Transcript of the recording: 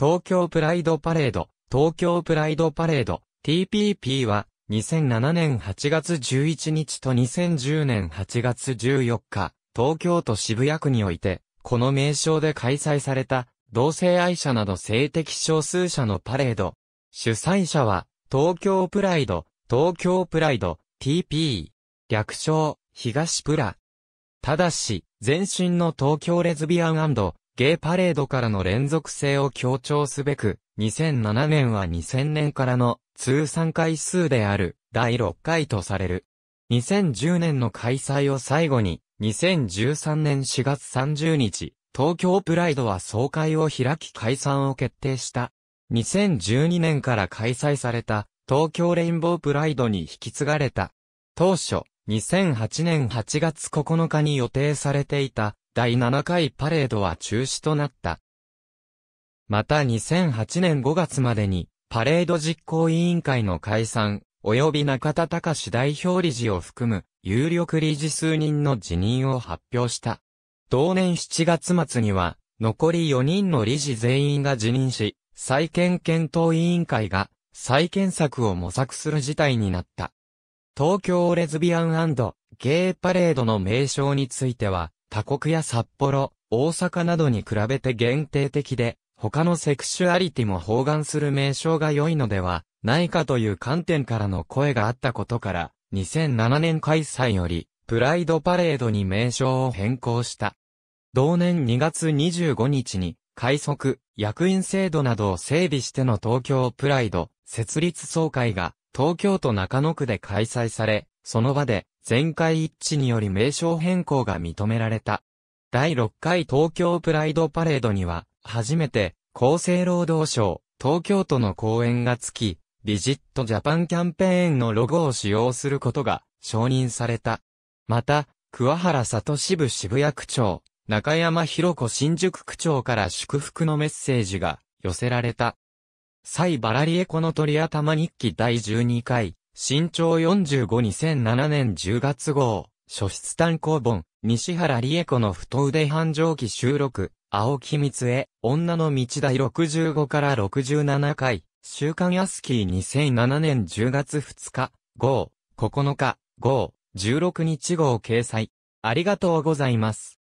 東京プライドパレード、東京プライドパレード、TPP は、2007年8月11日と2010年8月14日、東京都渋谷区において、この名称で開催された、同性愛者など性的少数者のパレード。主催者は、東京プライド、東京プライド、TP、略称、東プラ。ただし、前身の東京レズビアンゲイパレードからの連続性を強調すべく、2007年は2000年からの通算回数である第6回とされる。2010年の開催を最後に、2013年4月30日、東京プライドは総会を開き解散を決定した。2012年から開催された東京レインボープライドに引き継がれた。当初、2008年8月9日に予定されていた第7回パレードは中止となった。また2008年5月までに、パレード実行委員会の解散、及び中田隆代表理事を含む、有力理事数人の辞任を発表した。同年7月末には、残り4人の理事全員が辞任し、再建検討委員会が、再検策を模索する事態になった。東京レズビアンゲイパレードの名称については、他国や札幌、大阪などに比べて限定的で、他のセクシュアリティも包含する名称が良いのではないかという観点からの声があったことから、2007年開催より、プライドパレードに名称を変更した。同年2月25日に、快速、役員制度などを整備しての東京プライド設立総会が東京都中野区で開催され、その場で全会一致により名称変更が認められた。第6回東京プライドパレードには、初めて、厚生労働省、東京都の公演がつき、ビジットジャパンキャンペーンのロゴを使用することが承認された。また、桑原里支部渋谷区長、中山博子新宿区長から祝福のメッセージが寄せられた。サイ・バラリエコの鳥頭日記第12回、身長45 2007年10月号、書室単行本、西原理恵子の太腕繁盛期収録、青木光恵、女の道第65から67回、週刊アスキー2007年10月2日、号、9日、号、16日号掲載。ありがとうございます。